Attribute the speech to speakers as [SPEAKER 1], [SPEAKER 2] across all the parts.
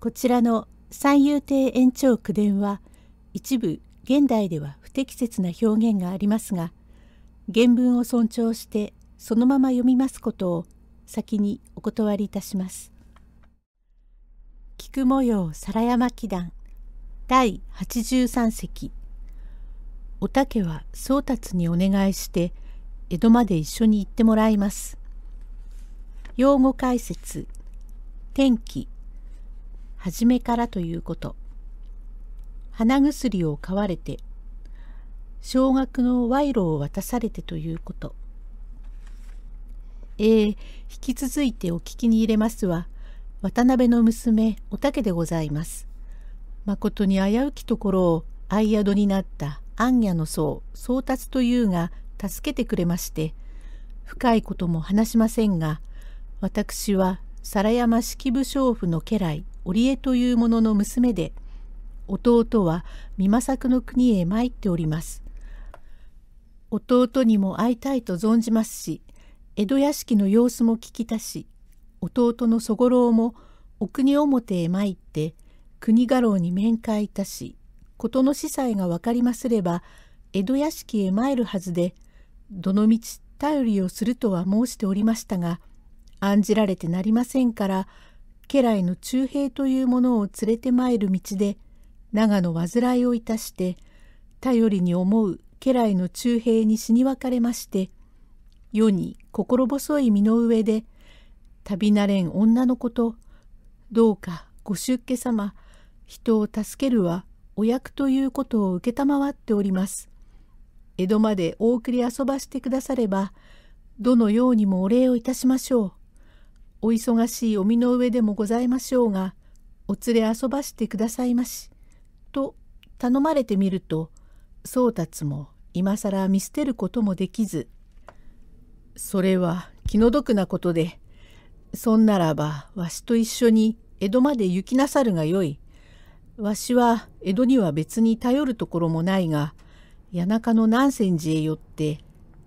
[SPEAKER 1] こちらの三遊亭延長九伝は一部現代では不適切な表現がありますが原文を尊重してそのまま読みますことを先にお断りいたします。菊模様皿山祈願第83席おたけは宗達にお願いして江戸まで一緒に行ってもらいます。用語解説天気初めからということ。鼻薬を買われて、少額の賄賂を渡されてということ。えー、引き続いてお聞きに入れますは、渡辺の娘、おたけでございます。誠に危うきところを相宿になった暗夜の僧、宗達というが助けてくれまして、深いことも話しませんが、私は皿山式部将府の家来、織江という者の娘で弟は美作の国へ参っております。弟にも会いたいと存じますし江戸屋敷の様子も聞きたし弟のそごろうもお国表へ参って国家老に面会いたし事の司祭が分かりますれば江戸屋敷へ参るはずでどのみち頼りをするとは申しておりましたが案じられてなりませんから家来の中兵というものを連れて参る道で長野患いをいたして頼りに思う家来の中兵に死に別れまして世に心細い身の上で旅慣れん女の子とどうかご出家様人を助けるはお役ということを承っております。江戸までお送り遊ばしてくださればどのようにもお礼をいたしましょう。お忙しいお身の上でもございましょうが、お連れ遊ばしてくださいまし」と頼まれてみると宗達も今更見捨てることもできず「それは気の毒なことでそんならばわしと一緒に江戸まで行きなさるがよい。わしは江戸には別に頼るところもないが谷中の南仙寺へ寄って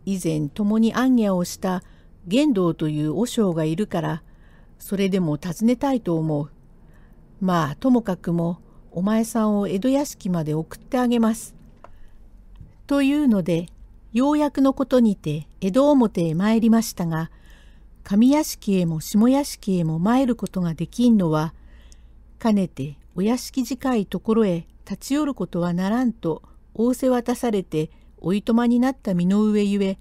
[SPEAKER 1] 以前共に行脚をした玄道という和尚がいるからそれでも訪ねたいと思う。まあともかくもお前さんを江戸屋敷まで送ってあげます。というのでようやくのことにて江戸表へ参りましたが上屋敷へも下屋敷へも参ることができんのはかねてお屋敷近いところへ立ち寄ることはならんと仰せ渡されておいとまになった身の上ゆえ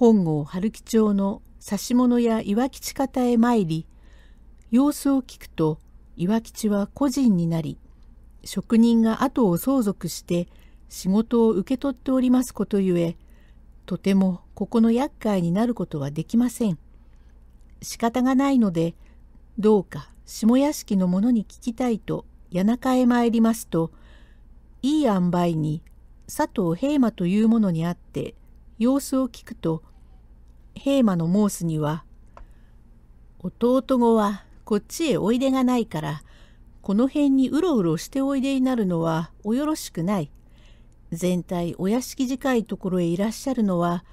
[SPEAKER 1] 本郷春樹町の指物や岩吉方へ参り様子を聞くと岩吉は個人になり職人が後を相続して仕事を受け取っておりますことゆえとてもここの厄介になることはできません仕方がないのでどうか下屋敷の者に聞きたいと谷中へ参りますといい塩梅に佐藤平馬というものに会って様子を聞くと平馬の申すには、弟子はこっちへおいでがないから、この辺にうろうろしておいでになるのはおよろしくない。全体お屋敷近いところへいらっしゃるのは、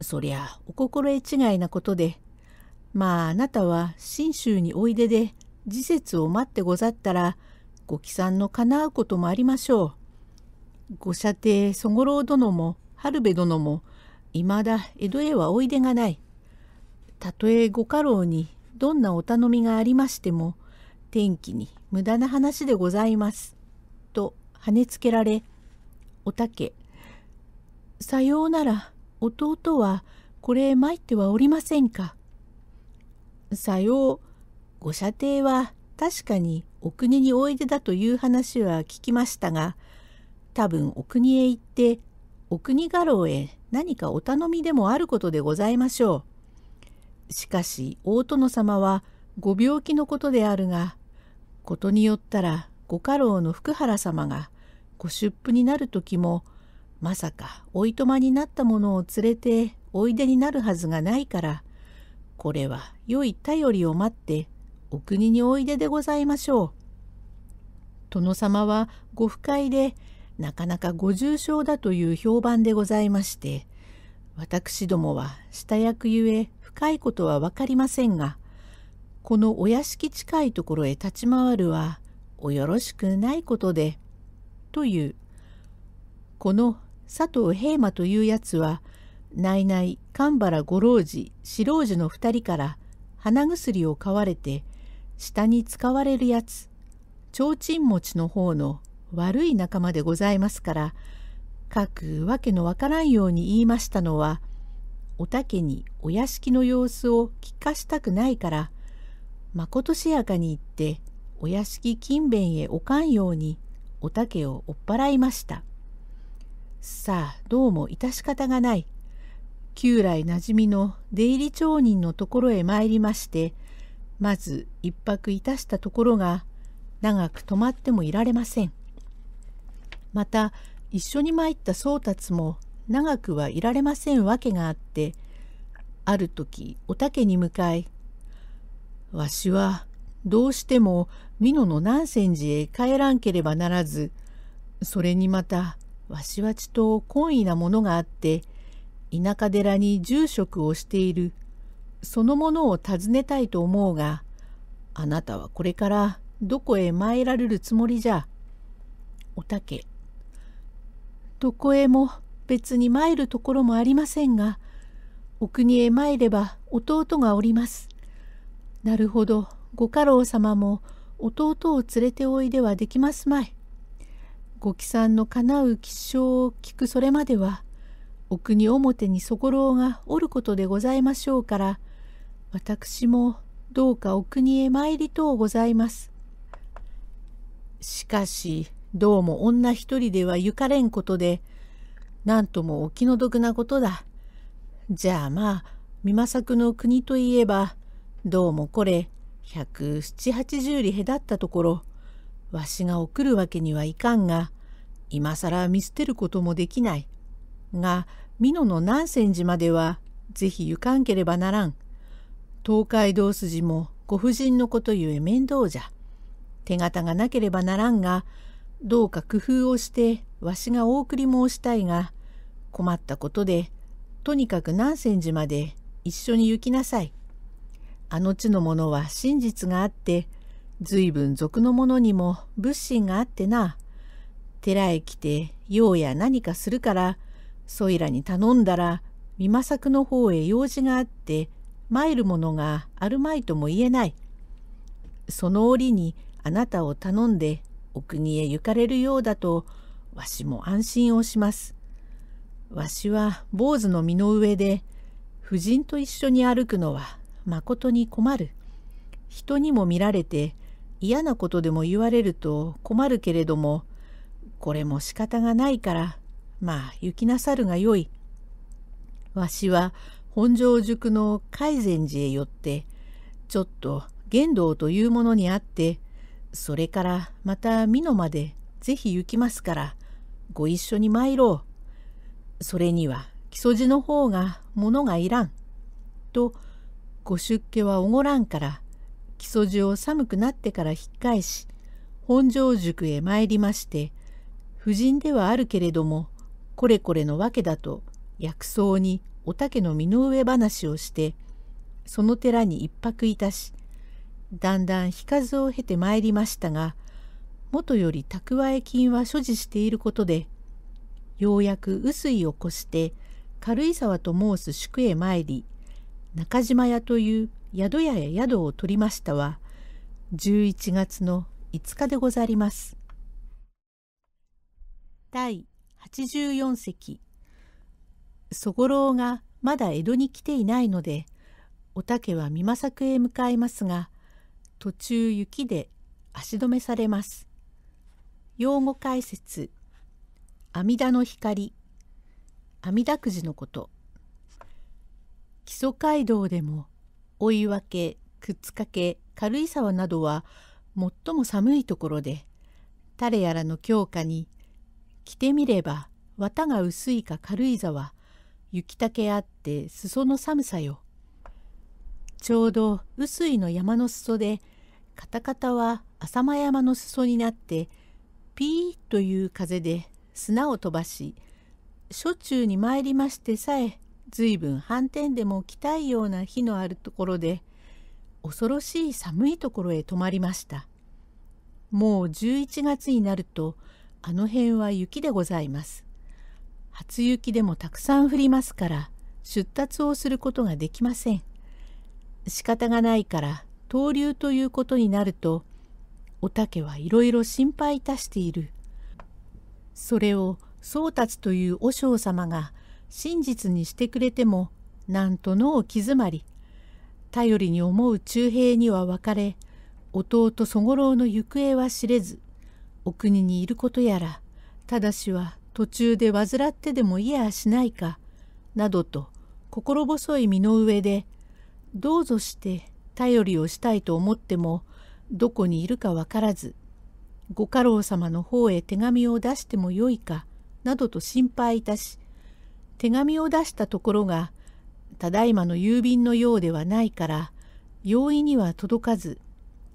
[SPEAKER 1] そりゃお心得違いなことで、まああなたは信州においでで時節を待ってござったら、ご帰参のかなうこともありましょう。ご舎弟そごろう殿も、春部殿も、いまだ江戸へはおいでがない。たとえご家老にどんなお頼みがありましても、天気に無駄な話でございます。と跳ねつけられ、おたけ、さようなら弟はこれ参ってはおりませんか。さよう、ご舎弟は確かにお国においでだという話は聞きましたが、多分お国へ行ってお国家老へ何かお頼みでもあることでございましょう。しかし大殿様はご病気のことであるが、ことによったらご家老の福原様がご出府になる時も、まさかおいとまになった者を連れておいでになるはずがないから、これは良い頼りを待ってお国においででございましょう。殿様はご不快でなかなかご重症だという評判でございまして私どもは下役ゆえ深いことは分かりませんがこのお屋敷近いところへ立ち回るはおよろしくないことで」というこの佐藤平馬というやつは内々神原五郎次四郎次の二人から鼻薬を買われて下に使われるやつ提灯持ちの方の悪い仲間でございますからかくわけのわからんように言いましたのはおたけにお屋敷の様子を聞かしたくないからまことしやかに言ってお屋敷勤勉へおかんようにおたけを追っ払いました。さあどうも致し方がない旧来なじみの出入り町人のところへ参りましてまず一泊いたしたところが長く泊まってもいられません。また一緒に参った宗達も長くはいられませんわけがあってある時おたけに向かい「わしはどうしても美濃の南仙寺へ帰らんければならずそれにまたわしはちと懇意なものがあって田舎寺に住職をしているそのものを訪ねたいと思うがあなたはこれからどこへ参られるつもりじゃ」おたけどこへも別に参るところもありませんが、お国へ参れば弟がおります。なるほど、ご家老様も弟を連れておいではできますまい。ご帰参の叶う吉祥を聞くそれまでは、お国表にそころうがおることでございましょうから、私もどうかお国へ参りとうございます。しかし、どうも女一人では行かれんことで、なんともお気の毒なことだ。じゃあまあ、美作の国といえば、どうもこれ、百七八十里隔ったところ、わしが送るわけにはいかんが、今ら見捨てることもできない。が、美濃の南千寺までは、ぜひ行かんければならん。東海道筋もご婦人のことゆえ面倒じゃ。手形がなければならんが、どうか工夫をしてわしがお送り申したいが困ったことでとにかく南千寺まで一緒に行きなさい。あの地のものは真実があって随分俗のものにも物心があってな寺へ来て用や何かするからそいらに頼んだら美作の方へ用事があって参るものがあるまいとも言えない。その折にあなたを頼んでお国へ行かれるようだとわしも安心をします。わしは坊主の身の上で夫人と一緒に歩くのはまことに困る。人にも見られて嫌なことでも言われると困るけれどもこれも仕方がないからまあ行きなさるがよい。わしは本庄塾の海禅寺へ寄ってちょっと玄道というものにあってそれからまた美濃までぜひ行きますから、ご一緒に参ろう。それには木曽路の方が物がいらん。と、ご出家はおごらんから、木曽路を寒くなってから引っ返し、本庄塾へ参りまして、婦人ではあるけれども、これこれのわけだと薬草にお竹の身の上話をして、その寺に一泊いたし、だんだん日数を経てまいりましたが元より蓄え金は所持していることでようやく薄井を越して軽井沢と申す宿へ参り中島屋という宿屋や宿を取りましたは11月の5日でござります。第84席そごろうがまだ江戸に来ていないのでお竹は美作へ向かいますが途中雪で足止めされます。用語解説阿弥陀の光阿弥陀くじのこと基礎街道でも追い分けくっつかけ軽井沢などは最も寒いところで誰やらの強化に着てみれば綿が薄いか軽井沢雪丈あって裾の寒さよちょうど臼井の山の裾でカタカタは浅間山の裾になってピーという風で砂を飛ばししょっちゅうに参りましてさえずいぶん反転でも来たいような日のあるところで恐ろしい寒いところへ泊まりました。もう11月になるとあの辺は雪でございます。初雪でもたくさん降りますから出立をすることができません。仕方がないから登竜ということになるとおたけはいろいろ心配いたしている。それを宗達という和尚様が真実にしてくれてもなんとのを気詰まり頼りに思う忠平には別れ弟そごろうの行方は知れずお国にいることやらただしは途中で患ってでもいやしないかなどと心細い身の上でどうぞして頼りをしたいと思ってもどこにいるかわからずご家老様の方へ手紙を出してもよいかなどと心配いたし手紙を出したところがただいまの郵便のようではないから容易には届かず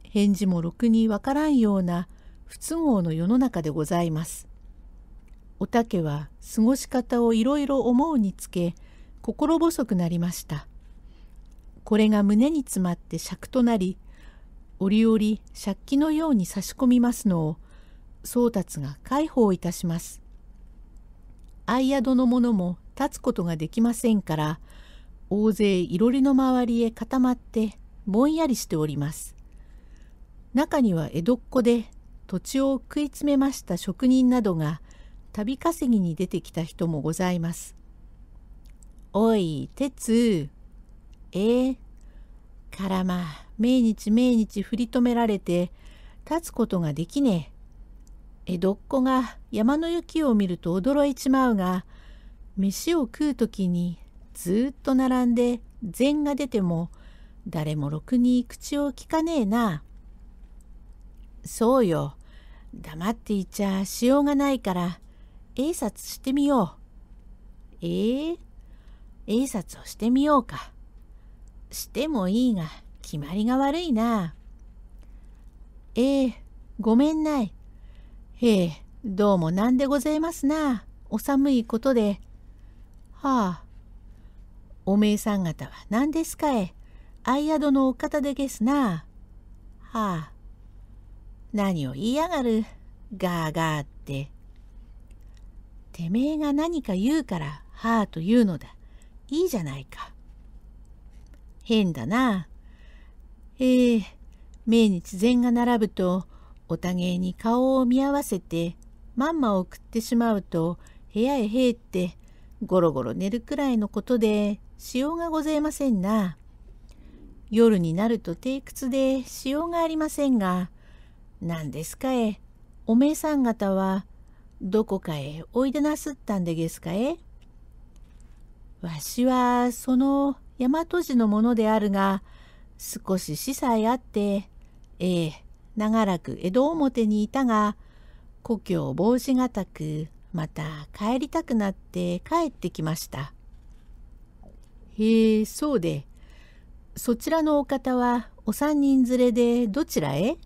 [SPEAKER 1] 返事もろくにわからんような不都合の世の中でございます。おたけは過ごし方をいろいろ思うにつけ心細くなりました。これが胸に詰まって尺となり、折々借気のように差し込みますのを、宗達が介抱いたします。相宿の者も立つことができませんから、大勢いろりの周りへ固まってぼんやりしております。中には江戸っ子で土地を食い詰めました職人などが旅稼ぎに出てきた人もございます。おい、鉄。ええからまあ命日命日振り止められて立つことができねえ。江戸っ子が山の雪を見ると驚いちまうが飯を食う時にずっと並んで膳が出ても誰もろくに口をきかねえな。そうよ黙っていちゃしようがないから英察してみよう。ええー、英察をしてみようか。してもいいが、決まりが悪いな。ええー、ごめんない。ええ、どうもなんでございますな。お寒いことで。はあ。おめえさん方は何ですかえ。相宿のお方でげすな。はあ。何を言いやがる。ガーガーって。てめえが何か言うから、はあと言うのだ。いいじゃないか。変だな。ええー、命日禅が並ぶと、お互いに顔を見合わせて、まんまを送ってしまうと、部屋へ入って、ゴロゴロ寝るくらいのことで、しようがございませんな。夜になると低屈でしようがありませんが、何ですかえ、おめえさん方は、どこかへおいでなすったんでげすかえ。わしは、その、大和市のものであるが、少し司祭あって、ええ、長らく江戸表にいたが、故郷帽子がたく、また帰りたくなって帰ってきました。へえ、そうで、そちらのお方はお三人連れでどちらへ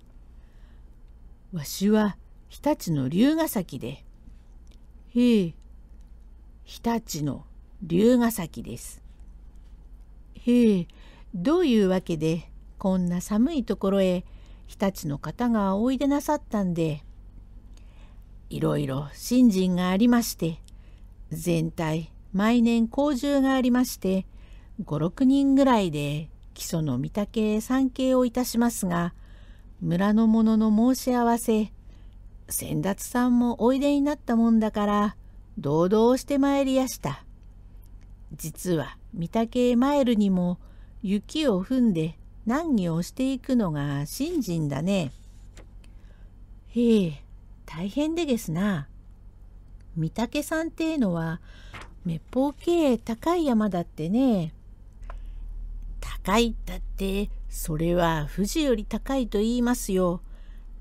[SPEAKER 1] わしは日立の龍ヶ崎で。へえ、日立の龍ヶ崎です。へえどういうわけでこんな寒いところへ日立の方がおいでなさったんでいろいろ信心がありまして全体毎年工場がありまして56人ぐらいで基礎の御嶽参詣をいたしますが村の者の申し合わせ先達さんもおいでになったもんだから堂々してまいりやした。実は御岳マイルにも雪を踏んで難儀をしていくのが信心だね。へえ、大変でげすな。御岳山っていうのは滅けえ高い山だってね。高いったってそれは富士より高いと言いますよ。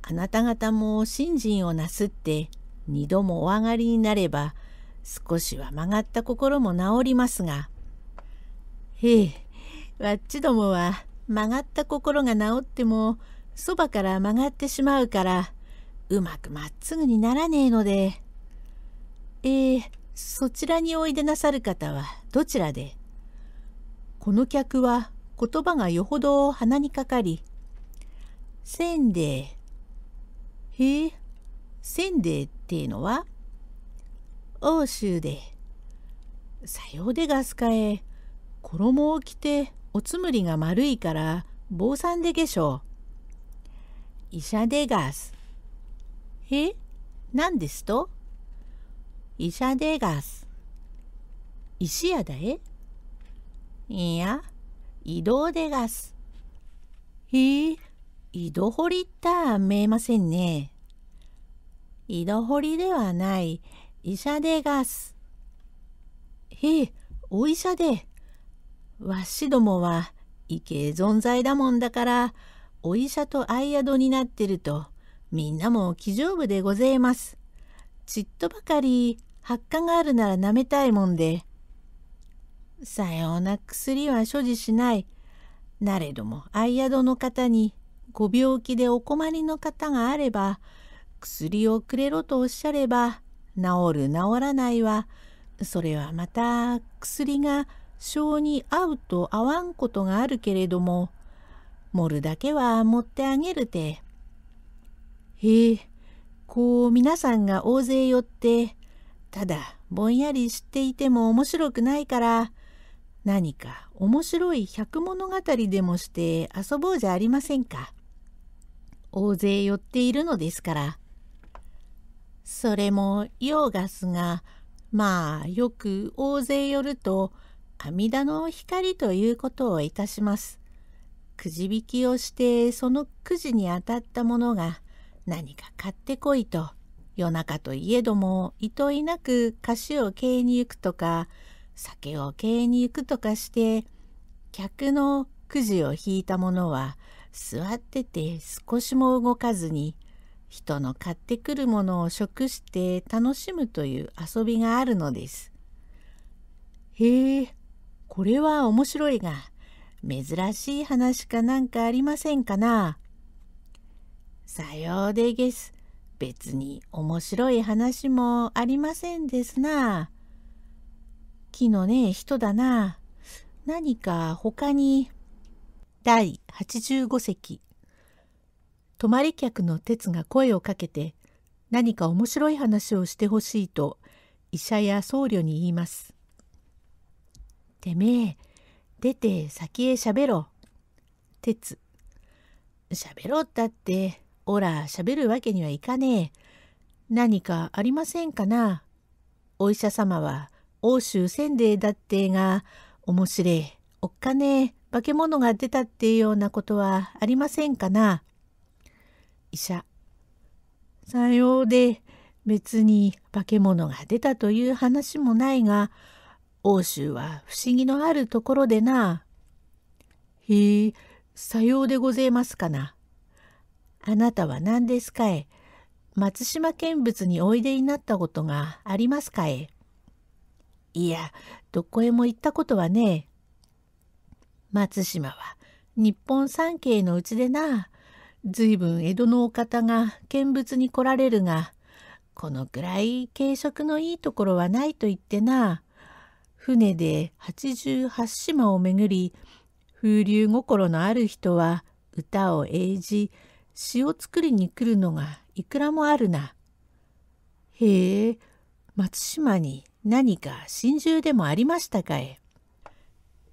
[SPEAKER 1] あなた方も信心をなすって二度もお上がりになれば少しは曲がった心も治りますがええわっちどもは曲がった心が治ってもそばから曲がってしまうからうまくまっすぐにならねえので。ええー、そちらにおいでなさる方はどちらでこの客は言葉がよほど鼻にかかり、せんでえ」へえ、せんでえっていうのは欧州で。さようでガスかえ。衣を着ておつむりが丸いから坊さんでげしょう。医者でがす。え何ですと医者でがす。石屋だえいや、移動でがす。へえ、井戸掘りった見えませんね。井戸掘りではない、医者でがす。へえ、お医者で。わしどもは畏敬存在だもんだからお医者と相宿になってるとみんなも気丈夫でごぜえます。ちっとばかり発火があるなら舐めたいもんで。さような薬は所持しない。なれども相宿の方にご病気でお困りの方があれば薬をくれろとおっしゃれば治る治らないはそれはまた薬が性に合うと合わんことがあるけれども盛るだけは盛ってあげるて。へえこう皆さんが大勢寄ってただぼんやり知っていても面白くないから何か面白い百物語でもして遊ぼうじゃありませんか。大勢寄っているのですから。それも用がすがまあよく大勢寄ると神弥の光ということをいたします。くじ引きをしてそのくじに当たったものが何か買ってこいと夜中といえどもいといなく菓子を経営に行くとか酒を経営に行くとかして客のくじを引いたものは座ってて少しも動かずに人の買ってくるものを食して楽しむという遊びがあるのです。へえこれは面白いが、珍しい話かなんかありませんかな。さようでげす。
[SPEAKER 2] 別に
[SPEAKER 1] 面白い話もありませんですな。気のねえ人だな。何か他に。第85席。泊まり客の鉄が声をかけて、何か面白い話をしてほしいと、医者や僧侶に言います。てめえ、出て先へ喋ろ。鉄。喋ろったって、おら、喋るわけにはいかねえ。何かありませんかなお医者様は、欧州せんでだってが、面白え、おっかねえ、化け物が出たってようなことはありませんかな医者。さようで、別に化け物が出たという話もないが、欧州は不思議のあるところでな。へえ、さようでごぜますかな。あなたは何ですかい。松島見物においでになったことがありますかえ。いや、どこへも行ったことはね松島は日本三景のうちでな。ずいぶん江戸のお方が見物に来られるが、このくらい軽食のいいところはないと言ってな。船で88島を巡り風流心のある人は歌を英じ詩を作りに来るのがいくらもあるな。へえ松島に何か真珠でもありましたかい。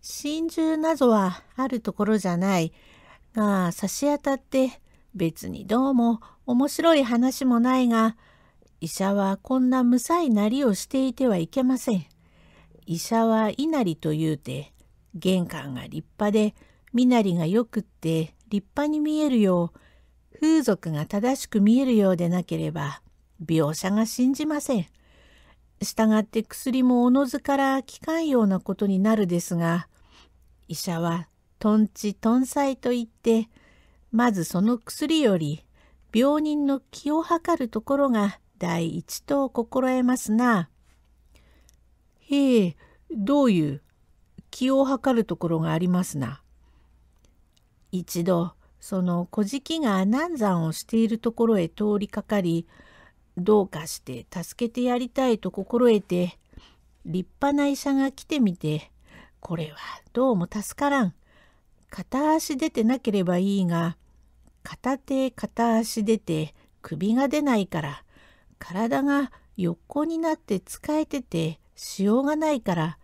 [SPEAKER 1] 真珠なぞはあるところじゃないが差し当たって別にどうも面白い話もないが医者はこんな無さいなりをしていてはいけません。医者は稲荷と言うて玄関が立派で身なりがよくって立派に見えるよう風俗が正しく見えるようでなければ描写が信じません。従って薬もおのずから効かんようなことになるですが医者はとんちとんさいといってまずその薬より病人の気を測るところが第一と心得ますな。ええ、どういう気を図るところがありますな。一度その小じが難産をしているところへ通りかかりどうかして助けてやりたいと心得て立派な医者が来てみてこれはどうも助からん片足出てなければいいが片手片足出て首が出ないから体が横になって使えててしようがないから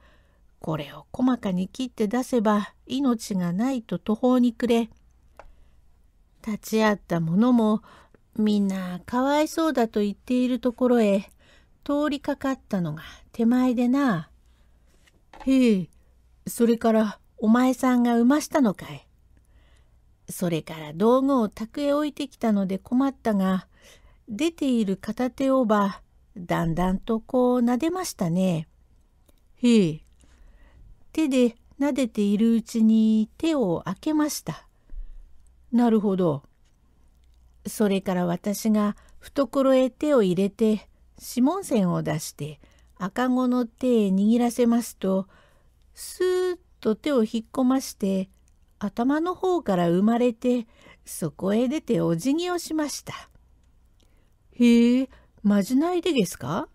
[SPEAKER 1] これを細かに切って出せば命がないと途方に暮れ立ち会った者もみんなかわいそうだと言っているところへ通りかかったのが手前でな。へえそれからお前さんが産ましたのかい。それから道具を宅へ置いてきたので困ったが出ている片手をばだんだんとこう撫でましたね。へえ。手で撫でているうちに手を開けました。なるほど。それから私が懐へ手を入れて指紋線を出して赤子の手へ握らせますとスーッと手を引っ込まして頭の方から生まれてそこへ出てお辞儀をしました。へえまじないでですか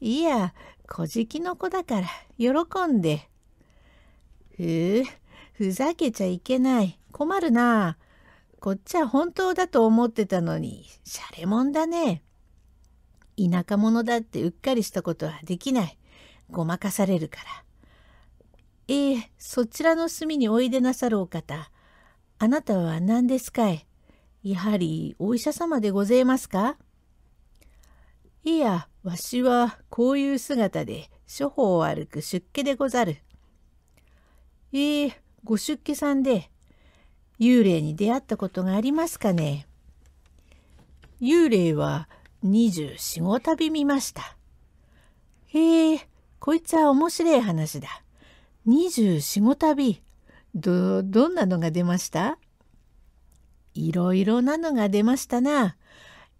[SPEAKER 1] いや、小じきの子だから、喜んで。ふう、ふざけちゃいけない。困るな。こっちは本当だと思ってたのに、しゃれもんだね。田舎者だってうっかりしたことはできない。ごまかされるから。ええ、そちらの隅においでなさるお方。あなたは何ですかいやはりお医者様でございますかいや、わしはこういう姿で処方を歩く出家でござる。えー、ご出家さんで幽霊に出会ったことがありますかね幽霊は24、5旅見ました。へえ、こいつは面白い話だ。24、5旅、ど、どんなのが出ましたいろいろなのが出ましたな。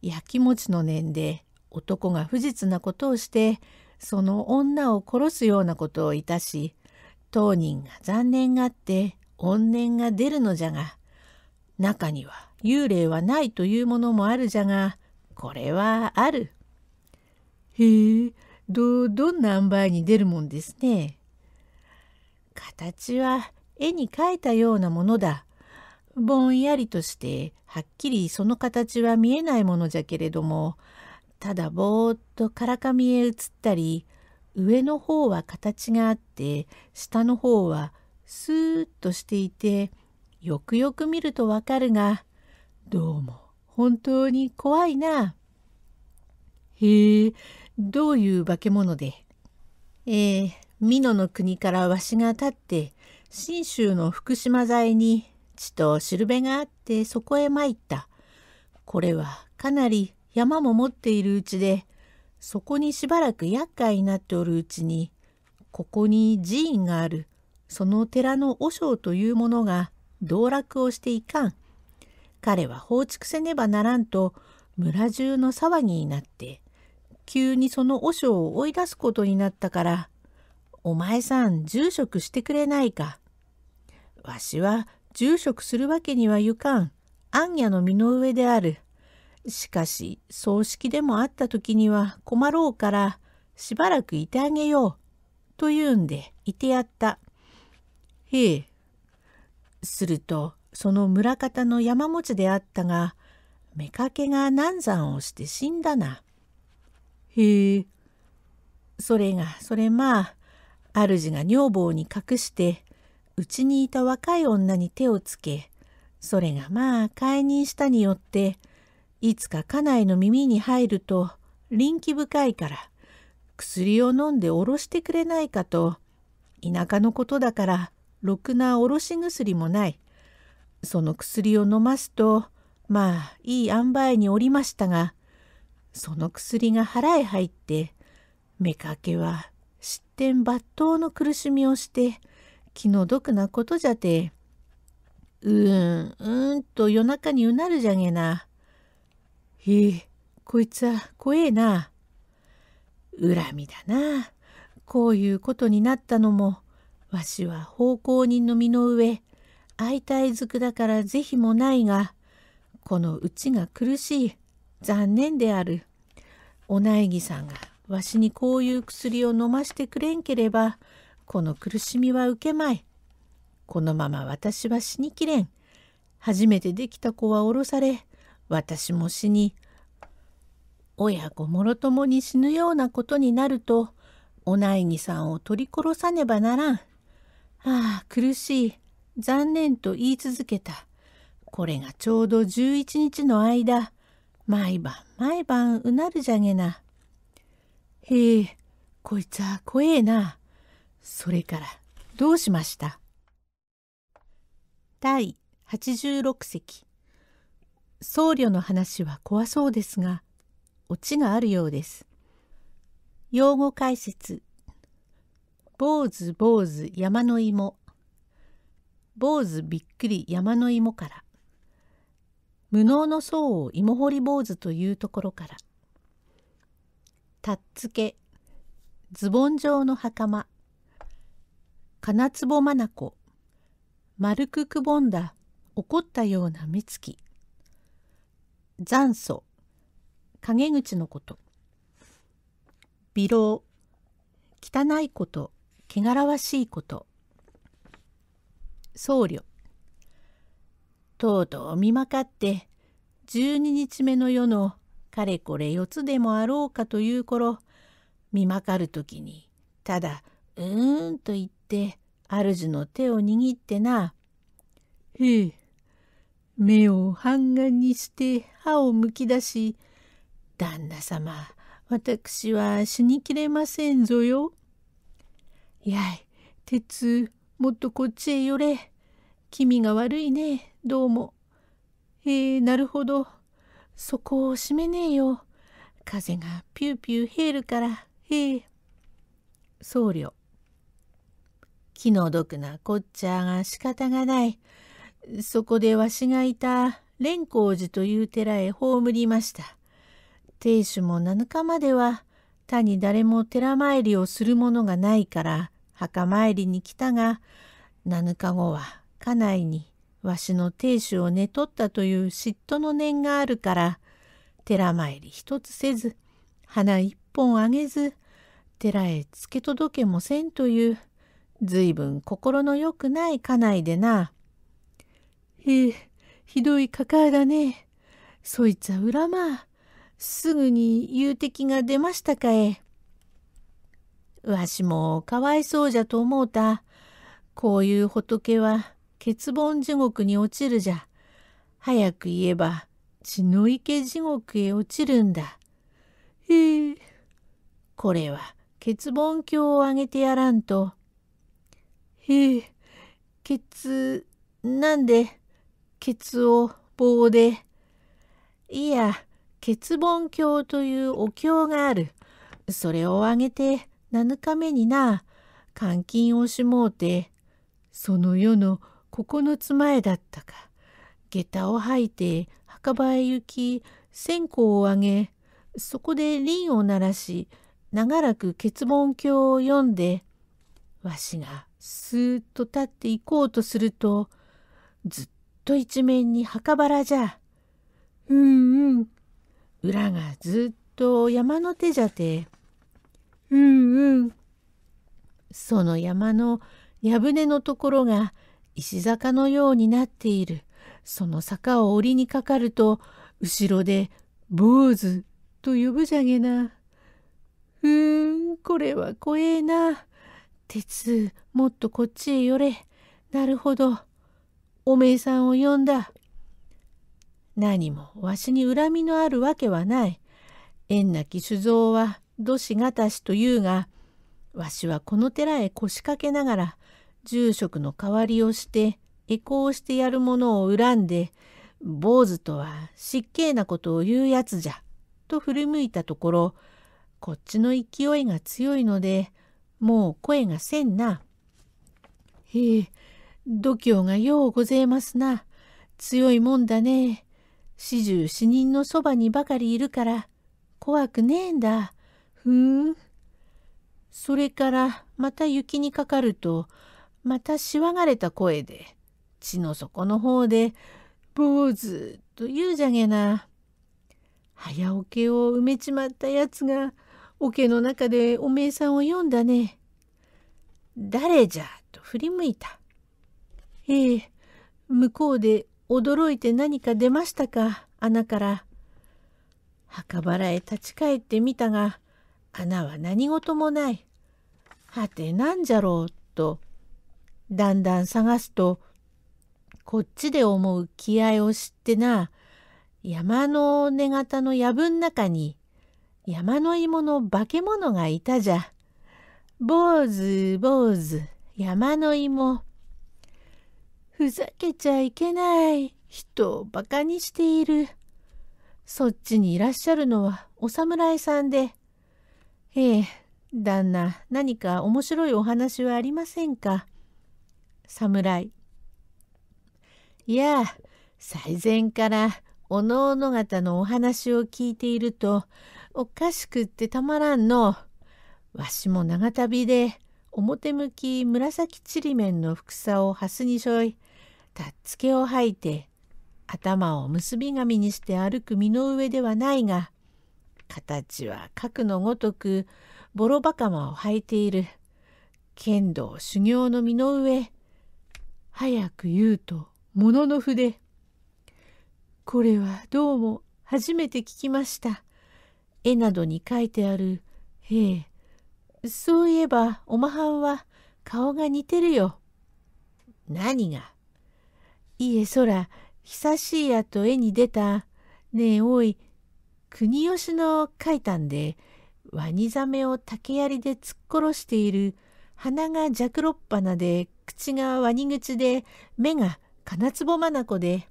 [SPEAKER 1] やきもちの念で男が不実なことをしてその女を殺すようなことをいたし当人が残念があって怨念が出るのじゃが中には幽霊はないというものもあるじゃがこれはある。へえどどんな塩梅に出るもんですね。形は絵に描いたようなものだ。ぼんやりとしてはっきりその形は見えないものじゃけれどもただぼーっとからかみへ移ったり上の方は形があって下の方はスーッとしていてよくよく見るとわかるがどうも本当に怖いな。へえどういう化け物で。えー、美濃の国からわしが立って信州の福島在に血としるべがあってそこへ参った。これはかなり山も持っているうちでそこにしばらく厄介になっておるうちにここに寺院があるその寺の和尚というものが道楽をしていかん彼は放逐せねばならんと村中の騒ぎになって急にその和尚を追い出すことになったから「お前さん住職してくれないか」「わしは住職するわけにはいかん」「暗夜の身の上である」しかし、葬式でもあった時には困ろうから、しばらくいてあげよう。と言うんで、いてやった。へえ。すると、その村方の山持ちであったが、妾が難産をして死んだな。へえ。それが、それまあ、主が女房に隠して、うちにいた若い女に手をつけ、それがまあ解任したによって、いつか家内の耳に入ると臨機深いから薬を飲んでおろしてくれないかと田舎のことだからろくなおろし薬もないその薬を飲ますとまあいい塩梅におりましたがその薬が腹へ入って妾は失点抜刀の苦しみをして気の毒なことじゃてうーんうーんと夜中にうなるじゃげないい、こいつは怖えな。恨みだな。こういうことになったのも、わしは奉公人の身の上、相対づくだから是非もないが、このうちが苦しい。残念である。お苗木さんがわしにこういう薬を飲ましてくれんければ、この苦しみは受けまい。このまま私は死にきれん。初めてできた子は降ろされ、私も死に親子もろともに死ぬようなことになるとお内儀さんを取り殺さねばならん。ああ苦しい残念と言い続けた。これがちょうど11日の間毎晩毎晩うなるじゃげな。へえこいつは怖えな。それからどうしました第86席僧侶の話は怖そうですが、オチがあるようです。用語解説。坊主坊主山の芋。坊主びっくり山の芋から。無能の僧を芋掘り坊主というところから。たっつけ。ズボン状の袴。金壺眼丸くくぼんだ怒ったような目つき。残素陰口のこと微老汚いこと汚らわしいこと僧侶とうとう見まかって12日目の夜のかれこれ四つでもあろうかという頃見まかる時にただうーんと言って主の手を握ってな「ふう目を半眼にして歯をむき出し、旦那様、私は死にきれませんぞよ。やい、鉄、もっとこっちへ寄れ。気味が悪いね、どうも。えー、なるほど。そこを閉めねえよ。風がピューピュー冷えるから、へえ。僧侶。気の毒なこっちゃが仕方がない。そこでわしがいた蓮光寺という寺へ葬りました。亭主も7日までは他に誰も寺参りをするものがないから墓参りに来たが7日後は家内にわしの亭主を寝取ったという嫉妬の念があるから寺参り一つせず花一本あげず寺へつけ届けもせんというずいぶん心のよくない家内でな。へえ、ひどいカカだね。そいつは裏ま。すぐに言う敵が出ましたかえ。わしもかわいそうじゃと思うた。こういう仏は欠盆地獄に落ちるじゃ。早く言えば血の池地獄へ落ちるんだ。へえ。これは欠盆鏡をあげてやらんと。へえ。血、なんで。ケツを棒で、いや、結盆経というお経がある。それをあげて7日目にな、監禁をしもうて、その世の9つ前だったか。下駄を吐いて墓場へ行き、線香をあげ、そこで輪を鳴らし、長らく結盆経を読んで、わしがスーッと立って行こうとすると、ずっと一面に墓原じゃ。うんうん。裏がずっと山の手じゃて。うんうん。その山の矢舟のところが石坂のようになっている。その坂を檻りにかかると、後ろで坊主と呼ぶじゃげな。うーん、これは怖えな。鉄、もっとこっちへ寄れ。なるほど。おめえさんを呼んだ。何もわしに恨みのあるわけはない。縁なき酒造は土師がたしというが、わしはこの寺へ腰掛けながら、住職の代わりをして、下校してやる者を恨んで、坊主とは失敬なことを言うやつじゃ、と振り向いたところ、こっちの勢いが強いので、もう声がせんな。へえ、度胸がようごぜいますな。強いもんだね。四十四人のそばにばかりいるから、怖くねえんだ。ふーん。それからまた雪にかかると、またしわがれた声で、地の底の方で、坊主と言うじゃげな。早おけを埋めちまったやつが、桶の中でおめえさんを読んだね。誰じゃと振り向いた。ええ、向こうで驚いて何か出ましたか、穴から。墓場らへ立ち返ってみたが、穴は何事もない。はてなんじゃろう、と。だんだん探すと、こっちで思う気合を知ってな、山の根型の藪ん中に、山の芋の化け物がいたじゃ。坊主坊主、山の芋。ふざけちゃいけない。人をバカにしている。そっちにいらっしゃるのはお侍さんで。ええ、旦那、何か面白いお話はありませんか侍。いや、最前からおのおの方のお話を聞いていると、おかしくってたまらんの。わしも長旅で、表向き紫ちりめんのふくさをはすにしょい、たっつけを吐いて頭を結び紙にして歩く身の上ではないが形は核のごとくボロバカマを履いている剣道修行の身の上早く言うとものの筆これはどうも初めて聞きました絵などに書いてあるへえそういえばおまはんは顔が似てるよ何がいえそら久しいやと絵に出たねえおい国吉の書いたんでワニザメを竹槍で突っ殺している鼻がジャクロッパナで口がワニ口で目が金壺まなこで。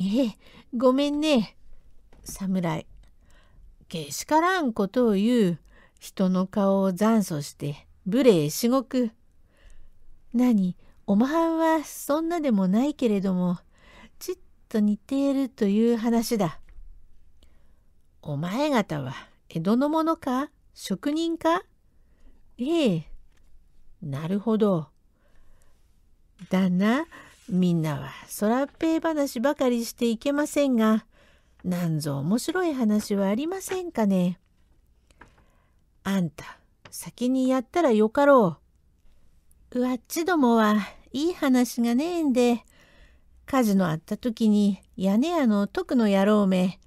[SPEAKER 1] ええ、ごめんね。侍。けしからんことを言う。人の顔を残訴して、無礼至極。何、おまはんはそんなでもないけれども、ちっと似ているという話だ。お前方は江戸のものか職人かええ。なるほど。だな、みんなはそらっぺい話ばかりしていけませんが、なんぞ面白い話はありませんかね。あんた、先にやったらよかろう。うわっちどもは、いい話がねえんで火事のあった時に屋根屋の徳の野郎め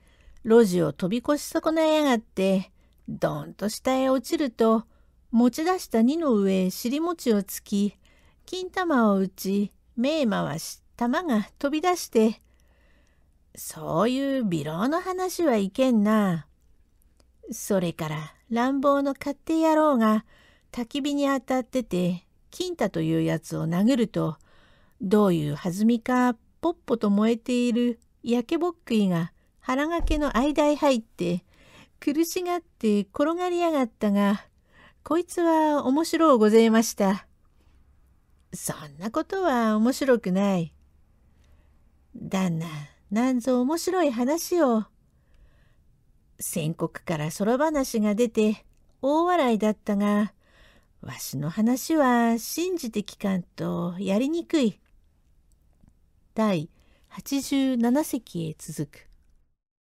[SPEAKER 1] 路地を飛び越し損ないやがってどんと下へ落ちると持ち出した荷の上へ尻餅をつき金玉を打ち目回し玉が飛び出してそういう微老の話はいけんな。それから乱暴の勝手野郎が焚き火に当たってて金太というやつを殴るとどういう弾みかポッポと燃えている焼けぼっくいが腹掛けの間へ入って苦しがって転がりやがったがこいつは面白うございました。そんなことは面白くない。旦那、なんぞ面白い話を。宣告からそろ話が出て大笑いだったが、わしの話は信じて聞かんとやりにくい。第87席へ続く。